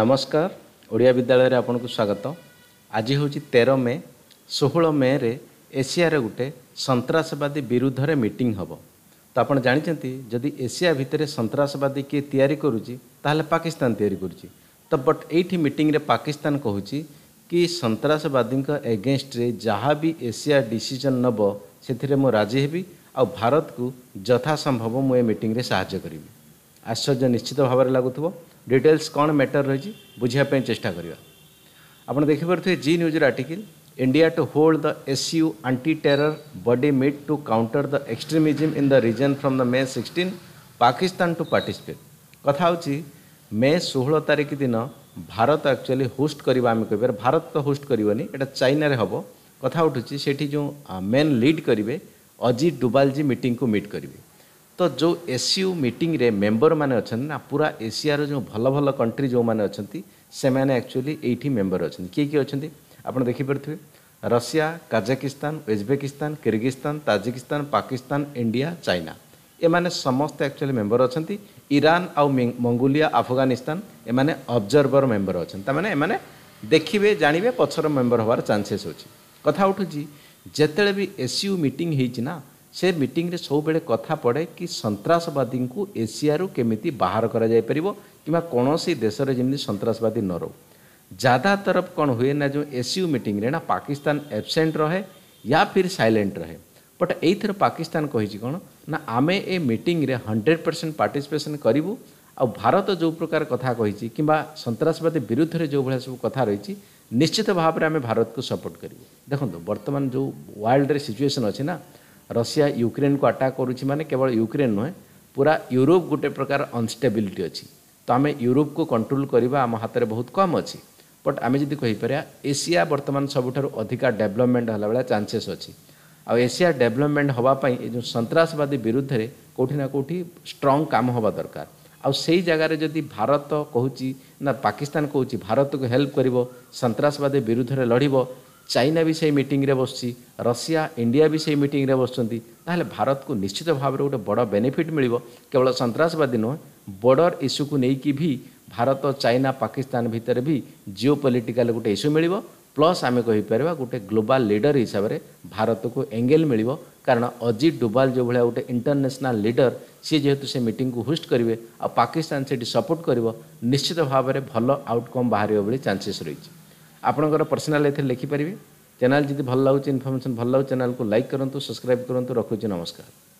ନମସ୍କାର ଓଡ଼ିଆ ବିଦ୍ୟାଳୟରେ ଆପଣଙ୍କୁ ସ୍ୱାଗତ ଆଜି ହେଉଛି ତେର ମେ ଷୋହଳ ମେରେ ଏସିଆରେ ଗୋଟେ ସନ୍ତାସବାଦୀ ବିରୁଦ୍ଧରେ ମିଟିଂ ହେବ ତ ଆପଣ ଜାଣିଛନ୍ତି ଯଦି ଏସିଆ ଭିତରେ ସନ୍ତାସବାଦୀ କିଏ ତିଆରି କରୁଛି ତାହେଲେ ପାକିସ୍ତାନ ତିଆରି କରୁଛି ତ ବଟ୍ ଏଇଠି ମିଟିଂରେ ପାକିସ୍ତାନ କହୁଛି କି ସନ୍ତାସବାଦୀଙ୍କ ଏଗେନଷ୍ଟରେ ଯାହା ବି ଏସିଆ ଡିସିଜନ୍ ନେବ ସେଥିରେ ମୁଁ ରାଜି ହେବି ଆଉ ଭାରତକୁ ଯଥାସମ୍ଭବ ମୁଁ ଏ ମିଟିଂରେ ସାହାଯ୍ୟ କରିବି ଆଶ୍ଚର୍ଯ୍ୟ ନିଶ୍ଚିତ ଭାବରେ ଲାଗୁଥିବ ଡିଟେଲ୍ସ କ'ଣ ମ୍ୟାଟର୍ ରହିଛି ବୁଝିବା ପାଇଁ ଚେଷ୍ଟା କରିବା ଆପଣ ଦେଖିପାରୁଥିବେ ଜି ନ୍ୟୁଜ୍ର article India to hold the SCO anti terror body meet to counter the extremism in the region from the May sixteen Pakistan to participate କଥା ହେଉଛି ମେ ଷୋହଳ ତାରିଖ ଦିନ ଭାରତ ଆକ୍ଚୁଆଲି ହୋଷ୍ଟ କରିବା ଆମେ କହିପାରିବା ଭାରତ ତ ହୋଷ୍ଟ କରିବନି ଏଇଟା ଚାଇନାରେ ହେବ କଥା ଉଠୁଛି ସେଠି ଯେଉଁ ମେନ୍ ଲିଡ୍ କରିବେ ଅଜି ଡୁବାଲଜି ମିଟିଂକୁ ମିଟ୍ କରିବେ तो जो एससीयू ମିଟିଂରେ ମେମ୍ବର ମାନେ ଅଛନ୍ତି ନା ପୁରା ଏସିଆର ଯେଉଁ ଭଲ ଭଲ କଣ୍ଟ୍ରି ଯେଉଁମାନେ ଅଛନ୍ତି ସେମାନେ ଆକ୍ଚୁଆଲି ଏଇଠି ମେମ୍ବର ଅଛନ୍ତି କିଏ କିଏ ଅଛନ୍ତି ଆପଣ ଦେଖିପାରୁଥିବେ Russia Kazakhstan Uzbekistan Kyrgyzstan Tajikistan Pakistan India China ଏମାନେ ସମସ୍ତେ ଆକ୍ଚୁଆଲି ମେମ୍ବର ଅଛନ୍ତି ଇରାନ ଆଉ ମଙ୍ଗୋଲିଆ ଆଫଗାନିସ୍ତାନ ଏମାନେ ଅବଜର୍ଭର ମେମ୍ବର ଅଛନ୍ତି ତାମାନେ ଏମାନେ ଦେଖିବେ ଜାଣିବେ ପଛର ମେମ୍ବର ହେବାର ଚାନ୍ସେସ୍ ଅଛି କଥା ଉଠୁଛି ଯେତେବେଳେ ବି ଏସ୍ୟୁ ମିଟିଂ ହେଇଛି ନା ସେ ମିଟିଂରେ ସବୁବେଳେ କଥା ପଡ଼େ କି ସନ୍ତାସବାଦୀଙ୍କୁ ଏସିଆରୁ କେମିତି ବାହାର କରାଯାଇପାରିବ କିମ୍ବା देश में ଯେମିତି ସନ୍ତାସବାଦୀ न रो ज़्यादा तरफ कौन हुए ना जो एसीयू मीटिंग रे ना पाकिस्तान एबसेंट रहे या फिर साइलेंट रहे बट एथर पाकिस्तान कही कौन ना आम ए मीटिंग रे हंड्रेड परसेंट पार्टिसिपेसन करूँ आ भारत जो प्रकार कथा कही कि सन्सवादी विरुद्ध जो भाई सब कथा रही निश्चित भाव में आम भारत को सपोर्ट करूँ देखो बर्तमान जो वर्ल्ड रे सिचुएसन अच्छी ରଷିଆ ୟୁକ୍ରେନ୍କୁ ଆଟାକ୍ କରୁଛି ମାନେ କେବଳ ୟୁକ୍ରେନ୍ ନୁହେଁ ପୁରା ୟୁରୋପ ଗୋଟେ ପ୍ରକାର ଅନଷ୍ଟେବିଲିଟି ଅଛି ତ ଆମେ ୟୁରୋପକୁ କଣ୍ଟ୍ରୋଲ କରିବା ଆମ ହାତରେ ବହୁତ କମ୍ ଅଛି ବଟ୍ ଆମେ ଯଦି କହିପାରିବା ଏସିଆ ବର୍ତ୍ତମାନ ସବୁଠାରୁ ଅଧିକା ଡେଭଲପମେଣ୍ଟ ହେଲାବେଳେ ଚାନ୍ସେସ୍ ଅଛି ଆଉ ଏସିଆ ଡେଭଲପମେଣ୍ଟ ହେବା ପାଇଁ ଏ ଯେଉଁ ସନ୍ତାସବାଦୀ ବିରୁଦ୍ଧରେ କେଉଁଠି ନା କେଉଁଠି ଷ୍ଟ୍ରଙ୍ଗ କାମ ହେବା ଦରକାର ଆଉ ସେଇ ଜାଗାରେ ଯଦି ଭାରତ କହୁଛି ନା ପାକିସ୍ତାନ କହୁଛି ଭାରତକୁ ହେଲ୍ପ କରିବ ସନ୍ତାସବାଦୀ ବିରୁଦ୍ଧରେ ଲଢ଼ିବ ଚାଇନା ବି ସେଇ ମିଟିଂରେ ବସିଛି ରଷିଆ ଇଣ୍ଡିଆ ବି ସେଇ ମିଟିଂରେ ବସୁଛନ୍ତି ତାହେଲେ ଭାରତକୁ ନିଶ୍ଚିତ ଭାବରେ ଗୋଟେ ବଡ଼ ବେନିଫିଟ୍ ମିଳିବ କେବଳ ସନ୍ତାସବାଦୀ ନୁହେଁ ବର୍ଡ଼ର ଇସ୍ୟୁକୁ ନେଇକି ବି ଭାରତ ଚାଇନା ପାକିସ୍ତାନ ଭିତରେ ବି ଜିଓ ପଲିଟିକାଲ୍ ଗୋଟେ ଇସ୍ୟୁ ମିଳିବ ପ୍ଲସ୍ ଆମେ କହିପାରିବା ଗୋଟେ ଗ୍ଲୋବାଲ୍ ଲିଡର୍ ହିସାବରେ ଭାରତକୁ ଏଙ୍ଗେଲ୍ ମିଳିବ କାରଣ ଅଜିତ୍ ଡୁବାଲ୍ ଯେଉଁଭଳିଆ ଗୋଟେ ଇଣ୍ଟରନ୍ୟାସନାଲ୍ ଲିଡର୍ ସିଏ ଯେହେତୁ ସେ ମିଟିଂକୁ ହୋଷ୍ଟ କରିବେ ଆଉ ପାକିସ୍ତାନ ସେଠି ସପୋର୍ଟ କରିବ ନିଶ୍ଚିତ ଭାବରେ ଭଲ ଆଉଟକମ୍ ବାହାରିବ ବୋଲି ଚାନ୍ସେସ୍ ରହିଛି ଆପଣଙ୍କର ପର୍ସନାଲ୍ ଏଥିରେ ଲେଖିପାରିବେ ଚ୍ୟାନେଲ୍ ଯଦି ଭଲ ଲାଗୁଛି ଇନଫର୍ମେସନ୍ ଭଲ ଲାଗୁଛି ଚ୍ୟାନେଲ୍କୁ ଲାଇକ୍ କରନ୍ତୁ ସବସ୍କ୍ରାଇବ୍ କରନ୍ତୁ ରଖୁଛି ନମସ୍କାର